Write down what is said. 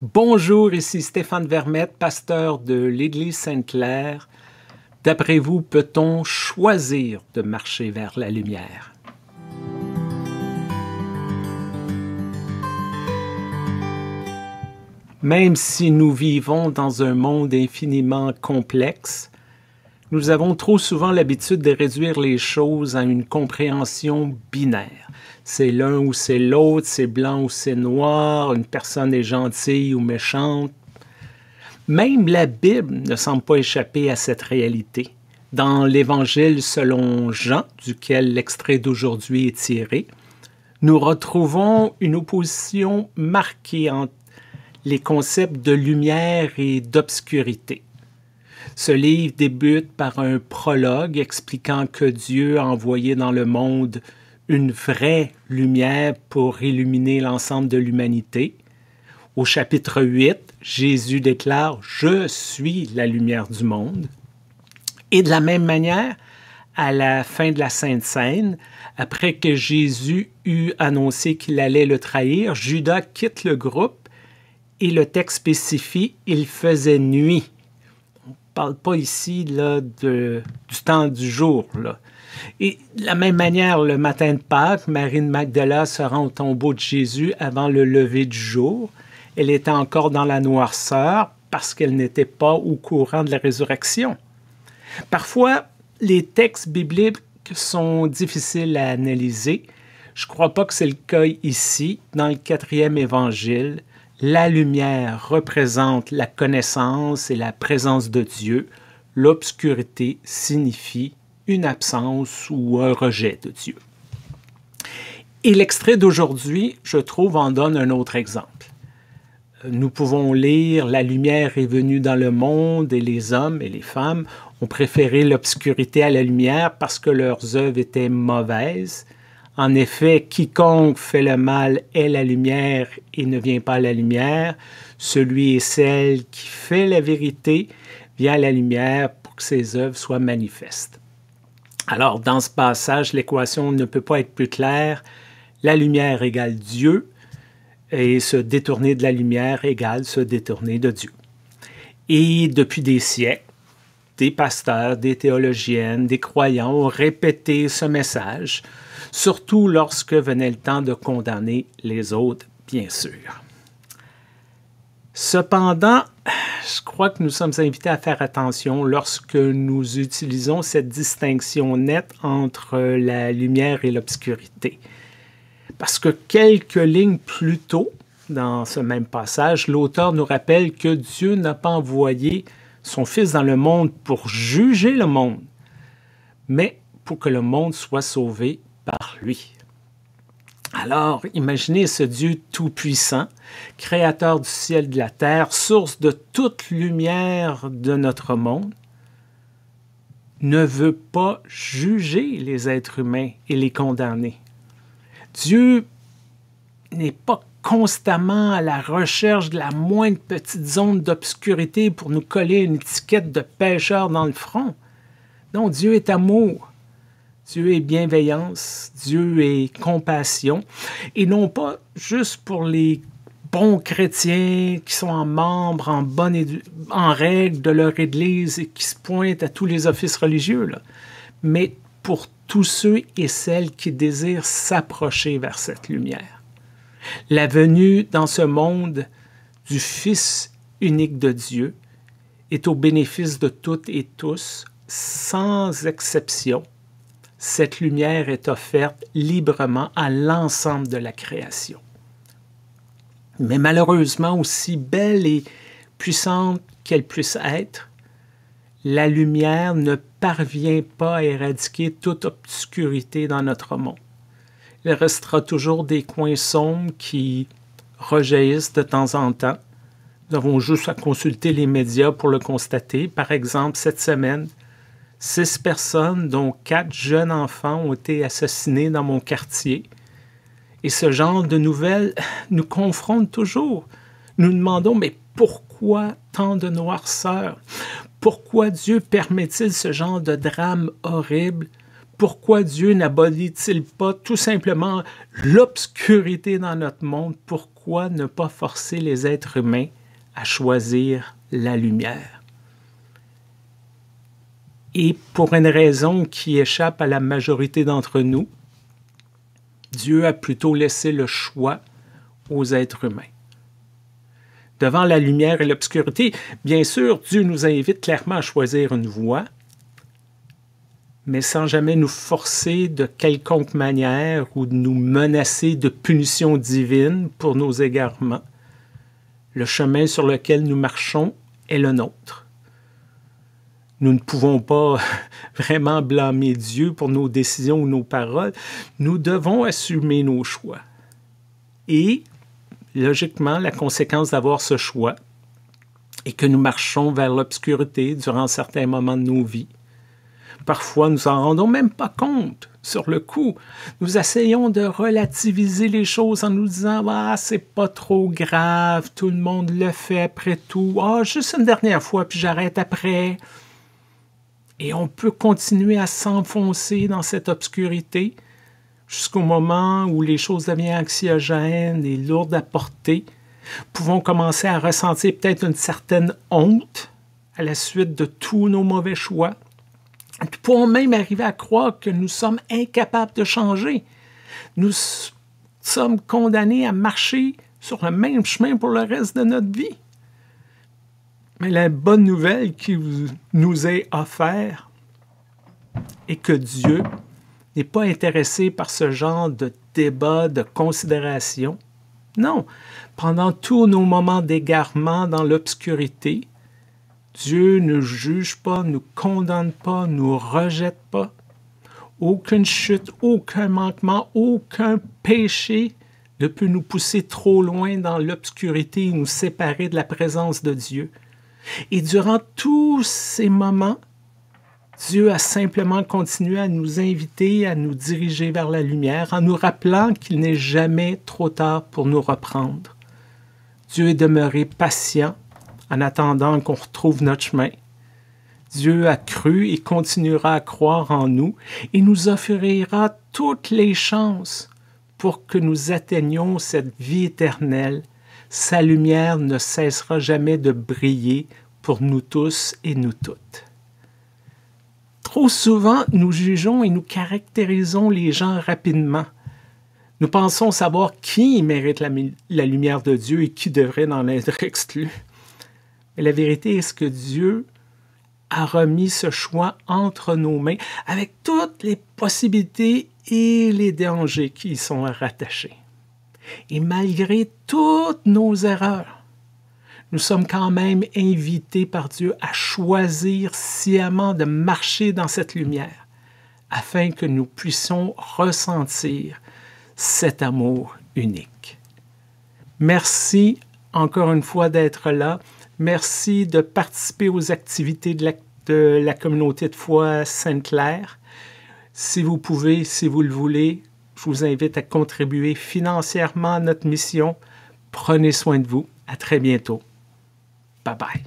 Bonjour, ici Stéphane Vermette, pasteur de l'Église Sainte-Claire. D'après vous, peut-on choisir de marcher vers la lumière? Même si nous vivons dans un monde infiniment complexe, nous avons trop souvent l'habitude de réduire les choses à une compréhension binaire. C'est l'un ou c'est l'autre, c'est blanc ou c'est noir, une personne est gentille ou méchante. Même la Bible ne semble pas échapper à cette réalité. Dans l'Évangile selon Jean, duquel l'extrait d'aujourd'hui est tiré, nous retrouvons une opposition marquée entre les concepts de lumière et d'obscurité. Ce livre débute par un prologue expliquant que Dieu a envoyé dans le monde une vraie lumière pour illuminer l'ensemble de l'humanité. Au chapitre 8, Jésus déclare ⁇ Je suis la lumière du monde ⁇ Et de la même manière, à la fin de la Sainte Seine, après que Jésus eut annoncé qu'il allait le trahir, Judas quitte le groupe et le texte spécifie ⁇ Il faisait nuit ⁇ parle pas ici là, du temps du jour. Là. Et de la même manière, le matin de Pâques, Marie de Magdala se rend au tombeau de Jésus avant le lever du jour. Elle était encore dans la noirceur parce qu'elle n'était pas au courant de la résurrection. Parfois, les textes bibliques sont difficiles à analyser. Je ne crois pas que c'est le cas ici, dans le quatrième évangile. La lumière représente la connaissance et la présence de Dieu. L'obscurité signifie une absence ou un rejet de Dieu. Et l'extrait d'aujourd'hui, je trouve, en donne un autre exemple. Nous pouvons lire La lumière est venue dans le monde et les hommes et les femmes ont préféré l'obscurité à la lumière parce que leurs œuvres étaient mauvaises. En effet, quiconque fait le mal est la lumière et ne vient pas la lumière. Celui et celle qui fait la vérité vient la lumière pour que ses œuvres soient manifestes. Alors, dans ce passage, l'équation ne peut pas être plus claire. La lumière égale Dieu et se détourner de la lumière égale se détourner de Dieu. Et depuis des siècles, des pasteurs, des théologiennes, des croyants ont répété ce message surtout lorsque venait le temps de condamner les autres, bien sûr. Cependant, je crois que nous sommes invités à faire attention lorsque nous utilisons cette distinction nette entre la lumière et l'obscurité. Parce que quelques lignes plus tôt, dans ce même passage, l'auteur nous rappelle que Dieu n'a pas envoyé son Fils dans le monde pour juger le monde, mais pour que le monde soit sauvé lui. Alors, imaginez ce Dieu tout-puissant, créateur du ciel et de la terre, source de toute lumière de notre monde, ne veut pas juger les êtres humains et les condamner. Dieu n'est pas constamment à la recherche de la moindre petite zone d'obscurité pour nous coller une étiquette de pêcheur dans le front. Non, Dieu est amour. Dieu est bienveillance, Dieu est compassion, et non pas juste pour les bons chrétiens qui sont en membres, en bonne en règle de leur Église et qui se pointent à tous les offices religieux, mais pour tous ceux et celles qui désirent s'approcher vers cette lumière. La venue dans ce monde du Fils unique de Dieu est au bénéfice de toutes et tous, sans exception, cette lumière est offerte librement à l'ensemble de la création. Mais malheureusement, aussi belle et puissante qu'elle puisse être, la lumière ne parvient pas à éradiquer toute obscurité dans notre monde. Il restera toujours des coins sombres qui rejaillissent de temps en temps. Nous avons juste à consulter les médias pour le constater. Par exemple, cette semaine, Six personnes, dont quatre jeunes enfants, ont été assassinés dans mon quartier. Et ce genre de nouvelles nous confronte toujours. Nous demandons, mais pourquoi tant de noirceur? Pourquoi Dieu permet-il ce genre de drame horrible? Pourquoi Dieu n'abolit-il pas tout simplement l'obscurité dans notre monde? Pourquoi ne pas forcer les êtres humains à choisir la lumière? Et pour une raison qui échappe à la majorité d'entre nous, Dieu a plutôt laissé le choix aux êtres humains. Devant la lumière et l'obscurité, bien sûr, Dieu nous invite clairement à choisir une voie, mais sans jamais nous forcer de quelconque manière ou de nous menacer de punition divine pour nos égarements. Le chemin sur lequel nous marchons est le nôtre. Nous ne pouvons pas vraiment blâmer Dieu pour nos décisions ou nos paroles. Nous devons assumer nos choix. Et, logiquement, la conséquence d'avoir ce choix est que nous marchons vers l'obscurité durant certains moments de nos vies. Parfois, nous en rendons même pas compte sur le coup. Nous essayons de relativiser les choses en nous disant Ah, c'est pas trop grave, tout le monde le fait après tout. Ah, juste une dernière fois, puis j'arrête après. Et on peut continuer à s'enfoncer dans cette obscurité jusqu'au moment où les choses deviennent anxiogènes et lourdes à porter. Pouvons commencer à ressentir peut-être une certaine honte à la suite de tous nos mauvais choix. Nous pouvons même arriver à croire que nous sommes incapables de changer. Nous sommes condamnés à marcher sur le même chemin pour le reste de notre vie. Mais la bonne nouvelle qui nous est offerte est que Dieu n'est pas intéressé par ce genre de débat, de considération. Non, pendant tous nos moments d'égarement dans l'obscurité, Dieu ne juge pas, ne condamne pas, nous rejette pas. Aucune chute, aucun manquement, aucun péché ne peut nous pousser trop loin dans l'obscurité et nous séparer de la présence de Dieu. Et durant tous ces moments, Dieu a simplement continué à nous inviter, à nous diriger vers la lumière, en nous rappelant qu'il n'est jamais trop tard pour nous reprendre. Dieu est demeuré patient en attendant qu'on retrouve notre chemin. Dieu a cru et continuera à croire en nous et nous offrira toutes les chances pour que nous atteignions cette vie éternelle sa lumière ne cessera jamais de briller pour nous tous et nous toutes. Trop souvent, nous jugeons et nous caractérisons les gens rapidement. Nous pensons savoir qui mérite la, lumière de Dieu et qui devrait en être exclu. Mais la vérité est que Dieu a remis ce choix entre nos mains avec toutes les possibilités et les dangers qui y sont rattachés. Et malgré toutes nos erreurs, nous sommes quand même invités par Dieu à choisir sciemment de marcher dans cette lumière afin que nous puissions ressentir cet amour unique. Merci encore une fois d'être là. Merci de participer aux activités de la, communauté de foi Sainte-Claire. Si vous pouvez, si vous le voulez, je vous invite à contribuer financièrement à notre mission. Prenez soin de vous. À très bientôt. Bye bye.